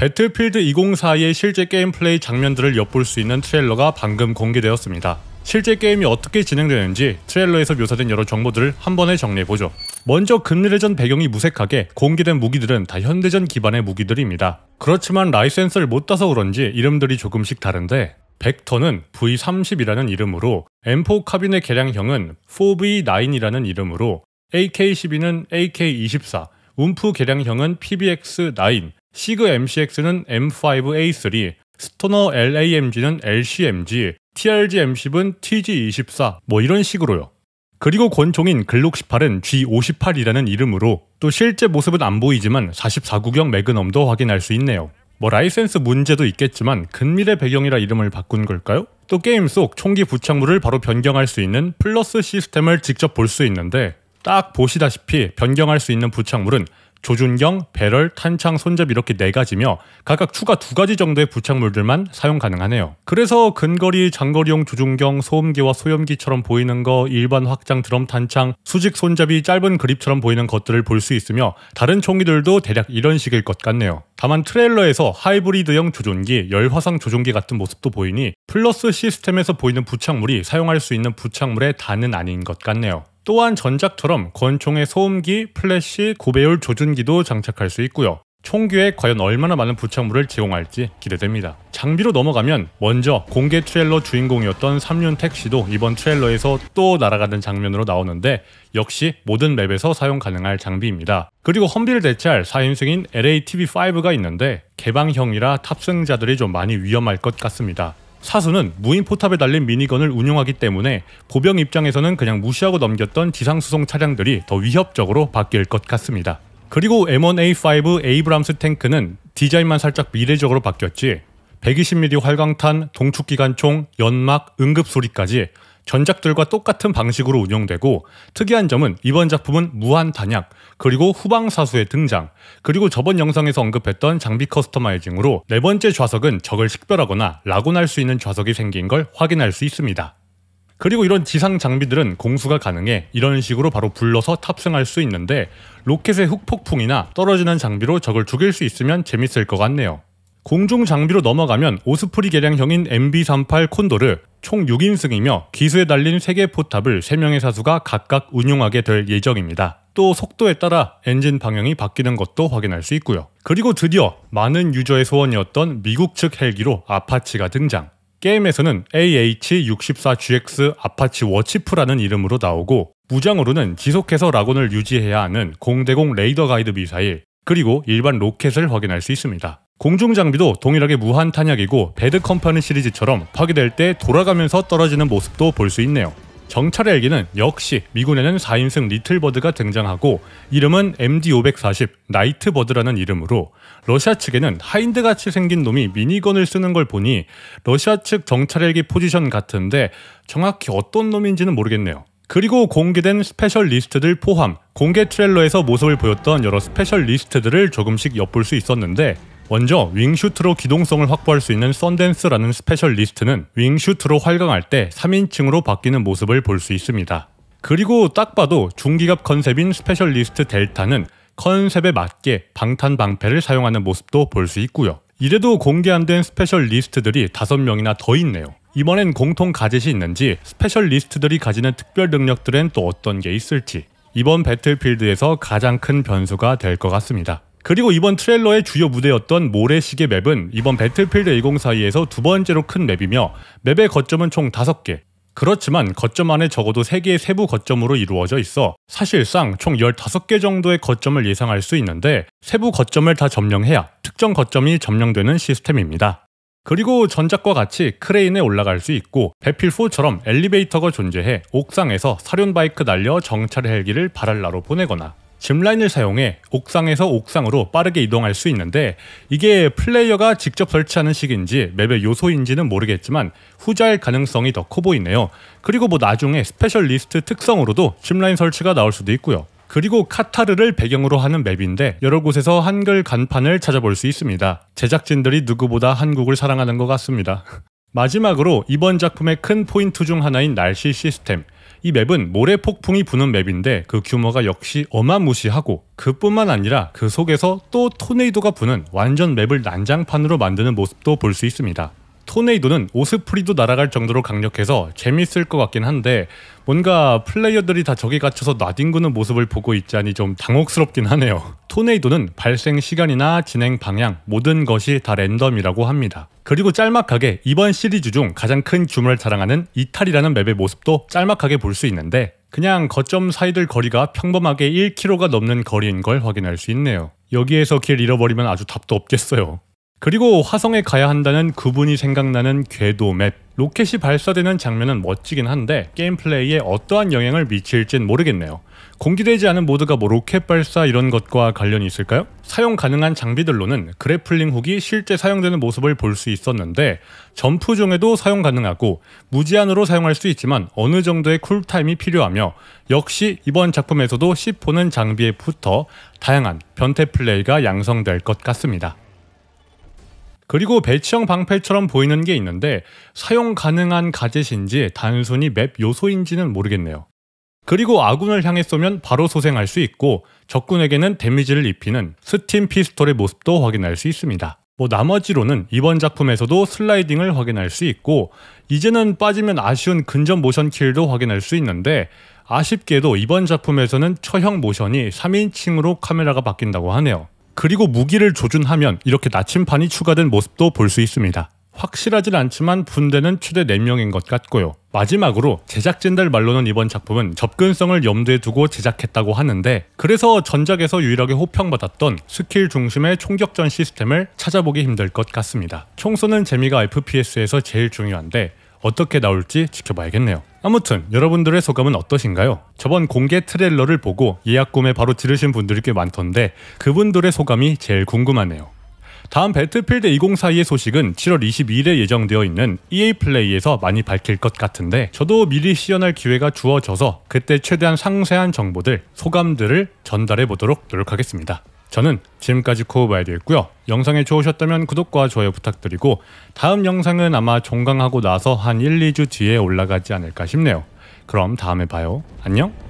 배틀필드 2042의 실제 게임 플레이 장면들을 엿볼 수 있는 트레일러가 방금 공개되었습니다. 실제 게임이 어떻게 진행되는지 트레일러에서 묘사된 여러 정보들을 한 번에 정리해보죠. 먼저 금리대전 배경이 무색하게 공개된 무기들은 다 현대전 기반의 무기들입니다. 그렇지만 라이센스를 못 따서 그런지 이름들이 조금씩 다른데 벡터는 V30이라는 이름으로 M4 카빈의 개량형은 4V9이라는 이름으로 AK-12는 AK-24, 움프 개량형은 PBX9, 시그 MCX는 M5A3, 스토너 LAMG는 LCMG, TRG-M10은 TG24, 뭐 이런 식으로요. 그리고 권총인 글록 18은 G58이라는 이름으로 또 실제 모습은 안 보이지만 44구경 매그넘도 확인할 수 있네요. 뭐 라이센스 문제도 있겠지만 근밀의 배경이라 이름을 바꾼 걸까요? 또 게임 속 총기 부착물을 바로 변경할 수 있는 플러스 시스템을 직접 볼 수 있는데 딱 보시다시피 변경할 수 있는 부착물은 조준경, 배럴, 탄창, 손잡이 이렇게 네 가지며 각각 추가 두 가지 정도의 부착물들만 사용 가능하네요. 그래서 근거리, 장거리용 조준경, 소음기와 소염기처럼 보이는 거, 일반 확장 드럼 탄창, 수직 손잡이, 짧은 그립처럼 보이는 것들을 볼 수 있으며 다른 총기들도 대략 이런 식일 것 같네요. 다만 트레일러에서 하이브리드형 조준기 열화상 조준기 같은 모습도 보이니 플러스 시스템에서 보이는 부착물이 사용할 수 있는 부착물의 단은 아닌 것 같네요. 또한 전작처럼 권총의 소음기, 플래시, 고배율 조준기도 장착할 수 있고요. 총기에 과연 얼마나 많은 부착물을 제공할지 기대됩니다. 장비로 넘어가면 먼저 공개 트레일러 주인공이었던 3륜 택시도 이번 트레일러에서 또 날아가는 장면으로 나오는데 역시 모든 맵에서 사용 가능할 장비입니다. 그리고 험비를 대체할 4인승인 LATV5가 있는데 개방형이라 탑승자들이 좀 많이 위험할 것 같습니다. 사수는 무인 포탑에 달린 미니건을 운용하기 때문에 보병 입장에서는 그냥 무시하고 넘겼던 지상수송 차량들이 더 위협적으로 바뀔 것 같습니다. 그리고 M1A5 에이브람스 탱크는 디자인만 살짝 미래적으로 바뀌었지 120mm 활강탄, 동축기관총, 연막, 응급수리까지 전작들과 똑같은 방식으로 운영되고 특이한 점은 이번 작품은 무한 단약, 그리고 후방사수의 등장, 그리고 저번 영상에서 언급했던 장비 커스터마이징으로 네 번째 좌석은 적을 식별하거나 라곤할 수 있는 좌석이 생긴 걸 확인할 수 있습니다. 그리고 이런 지상 장비들은 공수가 가능해 이런 식으로 바로 불러서 탑승할 수 있는데 로켓의 흑폭풍이나 떨어지는 장비로 적을 죽일 수 있으면 재밌을 것 같네요. 공중 장비로 넘어가면 오스프리 계량형인 MB38 콘도를 총 6인승이며 기수에 달린 3개 포탑을 3명의 사수가 각각 운용하게 될 예정입니다. 또 속도에 따라 엔진 방향이 바뀌는 것도 확인할 수 있고요. 그리고 드디어 많은 유저의 소원이었던 미국 측 헬기로 아파치가 등장. 게임에서는 AH-64GX 아파치 워치프라는 이름으로 나오고 무장으로는 지속해서 라곤을 유지해야 하는 공대공 레이더 가이드 미사일 그리고 일반 로켓을 확인할 수 있습니다. 공중 장비도 동일하게 무한 탄약이고 배드 컴퍼니 시리즈처럼 파괴될 때 돌아가면서 떨어지는 모습도 볼 수 있네요. 정찰 헬기는 역시 미군에는 4인승 리틀버드가 등장하고 이름은 MD540 나이트버드라는 이름으로 러시아 측에는 하인드같이 생긴 놈이 미니건을 쓰는 걸 보니 러시아 측 정찰 헬기 포지션 같은데 정확히 어떤 놈인지는 모르겠네요. 그리고 공개된 스페셜 리스트들 포함 공개 트레일러에서 모습을 보였던 여러 스페셜 리스트들을 조금씩 엿볼 수 있었는데 먼저 윙슈트로 기동성을 확보할 수 있는 썬댄스라는 스페셜 리스트는 윙슈트로 활강할 때 3인칭으로 바뀌는 모습을 볼 수 있습니다. 그리고 딱 봐도 중기갑 컨셉인 스페셜 리스트 델타는 컨셉에 맞게 방탄 방패를 사용하는 모습도 볼 수 있고요. 이래도 공개 안 된 스페셜 리스트들이 5명이나 더 있네요. 이번엔 공통 가젯이 있는지 스페셜 리스트들이 가지는 특별 능력들엔 또 어떤 게 있을지 이번 배틀필드에서 가장 큰 변수가 될 것 같습니다. 그리고 이번 트레일러의 주요 무대였던 모래시계 맵은 이번 배틀필드 2042에서 두 번째로 큰 맵이며 맵의 거점은 총 5개, 그렇지만 거점 안에 적어도 3개의 세부 거점으로 이루어져 있어 사실상 총 15개 정도의 거점을 예상할 수 있는데 세부 거점을 다 점령해야 특정 거점이 점령되는 시스템입니다. 그리고 전작과 같이 크레인에 올라갈 수 있고 배필4처럼 엘리베이터가 존재해 옥상에서 사륜바이크 날려 정찰 헬기를 바랄라로 보내거나 짚라인을 사용해 옥상에서 옥상으로 빠르게 이동할 수 있는데 이게 플레이어가 직접 설치하는 식인지 맵의 요소인지는 모르겠지만 후자일 가능성이 더 커 보이네요. 그리고 뭐 나중에 스페셜리스트 특성으로도 짚라인 설치가 나올 수도 있고요. 그리고 카타르를 배경으로 하는 맵인데 여러 곳에서 한글 간판을 찾아볼 수 있습니다. 제작진들이 누구보다 한국을 사랑하는 것 같습니다. 마지막으로 이번 작품의 큰 포인트 중 하나인 날씨 시스템. 이 맵은 모래 폭풍이 부는 맵인데 그 규모가 역시 어마무시하고 그뿐만 아니라 그 속에서 또 토네이도가 부는 완전 맵을 난장판으로 만드는 모습도 볼 수 있습니다. 토네이도는 오스프리도 날아갈 정도로 강력해서 재밌을 것 같긴 한데 뭔가 플레이어들이 다 적에 갇혀서 나뒹구는 모습을 보고 있지않니좀 당혹스럽긴 하네요. 토네이도는 발생 시간이나 진행 방향 모든 것이 다 랜덤이라고 합니다. 그리고 짤막하게 이번 시리즈 중 가장 큰 규모를 자랑하는 이탈이라는 맵의 모습도 짤막하게 볼 수 있는데 그냥 거점 사이들 거리가 평범하게 1km가 넘는 거리인 걸 확인할 수 있네요. 여기에서 길 잃어버리면 아주 답도 없겠어요. 그리고 화성에 가야 한다는 그분이 생각나는 궤도 맵 로켓이 발사되는 장면은 멋지긴 한데 게임 플레이에 어떠한 영향을 미칠진 모르겠네요. 공개되지 않은 모드가 뭐 로켓 발사 이런 것과 관련이 있을까요? 사용 가능한 장비들로는 그래플링 후기 실제 사용되는 모습을 볼 수 있었는데 점프 중에도 사용 가능하고 무제한으로 사용할 수 있지만 어느 정도의 쿨타임이 필요하며 역시 이번 작품에서도 C4는 장비에 붙어 다양한 변태 플레이가 양성될 것 같습니다. 그리고 배치형 방패처럼 보이는 게 있는데 사용 가능한 가젯인지 단순히 맵 요소인지는 모르겠네요. 그리고 아군을 향해 쏘면 바로 소생할 수 있고 적군에게는 데미지를 입히는 스팀 피스톨의 모습도 확인할 수 있습니다. 뭐 나머지로는 이번 작품에서도 슬라이딩을 확인할 수 있고 이제는 빠지면 아쉬운 근접 모션 킬도 확인할 수 있는데 아쉽게도 이번 작품에서는 처형 모션이 3인칭으로 카메라가 바뀐다고 하네요. 그리고 무기를 조준하면 이렇게 나침판이 추가된 모습도 볼 수 있습니다. 확실하진 않지만 분대는 최대 4명인 것 같고요. 마지막으로 제작진들 말로는 이번 작품은 접근성을 염두에 두고 제작했다고 하는데 그래서 전작에서 유일하게 호평받았던 스킬 중심의 총격전 시스템을 찾아보기 힘들 것 같습니다. 총소는 재미가 FPS에서 제일 중요한데 어떻게 나올지 지켜봐야겠네요. 아무튼 여러분들의 소감은 어떠신가요? 저번 공개 트레일러를 보고 예약 구매 바로 지르신 분들이 꽤 많던데 그분들의 소감이 제일 궁금하네요. 다음 배틀필드 2042의 소식은 7월 22일에 예정되어 있는 EA 플레이에서 많이 밝힐 것 같은데 저도 미리 시연할 기회가 주어져서 그때 최대한 상세한 정보들, 소감들을 전달해 보도록 노력하겠습니다. 저는 지금까지 코우바이드였고요. 영상이 좋으셨다면 구독과 좋아요 부탁드리고 다음 영상은 아마 종강하고 나서 한 1, 2주 뒤에 올라가지 않을까 싶네요. 그럼 다음에 봐요. 안녕!